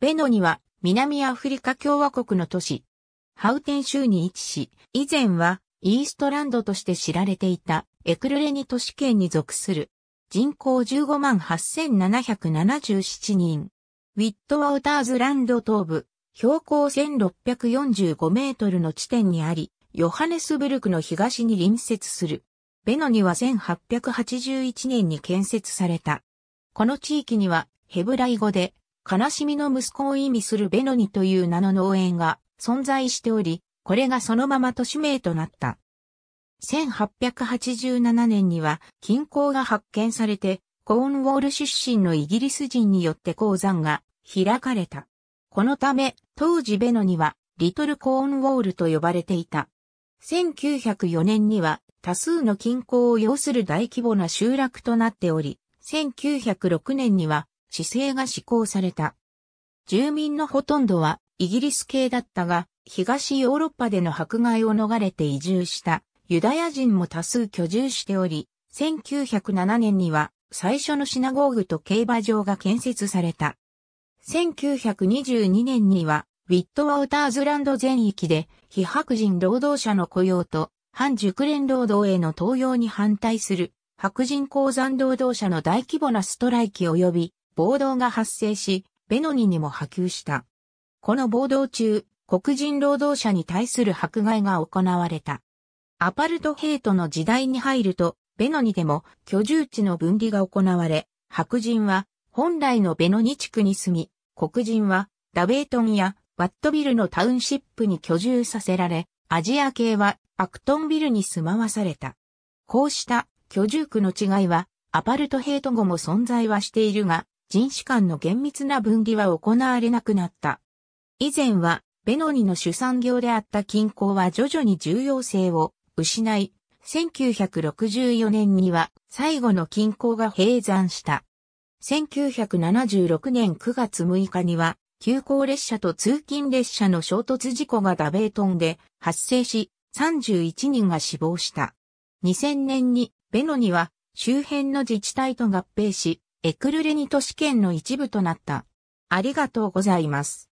ベノには南アフリカ共和国の都市、ハウテン州に位置し、以前はイーストランドとして知られていたエクルレニ都市圏に属する人口15万8777人。ウィットワウターズランド東部、標高1645メートルの地点にあり、ヨハネスブルクの東に隣接する。ベノには1881年に建設された。この地域にはヘブライ語で悲しみの息子を意味するベノニという名の農園が存在しており、これがそのまま都市名となった。1887年には金鉱が発見されて、コーンウォール出身のイギリス人によって鉱山が開かれた。このため、当時ベノニは、リトルコーンウォールと呼ばれていた。1904年には、多数の金鉱を要する大規模な集落となっており、1906年には、姿勢が施行された。住民のほとんどはイギリス系だったが、東ヨーロッパでの迫害を逃れて移住したユダヤ人も多数居住しており、1907年には最初のシナゴーグと競馬場が建設された。1922年には、ウィット・ウォーターズランド全域で、非白人労働者の雇用と、反熟練労働への登用に反対する、白人鉱山労働者の大規模なストライキ及び、暴動が発生し、ベノニにも波及した。この暴動中、黒人労働者に対する迫害が行われた。アパルトヘイトの時代に入ると、ベノニでも居住地の分離が行われ、白人は本来のベノニ地区に住み、黒人はダベートンやワットビルのタウンシップに居住させられ、アジア系はアクトンビルに住まわされた。こうした居住区の違いはアパルトヘイト後も存在はしているが、人種間の厳密な分離は行われなくなった。以前は、ベノニの主産業であった近郊は徐々に重要性を失い、1964年には最後の近郊が閉山した。1976年9月6日には、急行列車と通勤列車の衝突事故がダベートンで発生し、31人が死亡した。2000年に、ベノニは周辺の自治体と合併し、エクルレニ都市圏の一部となった。ありがとうございます。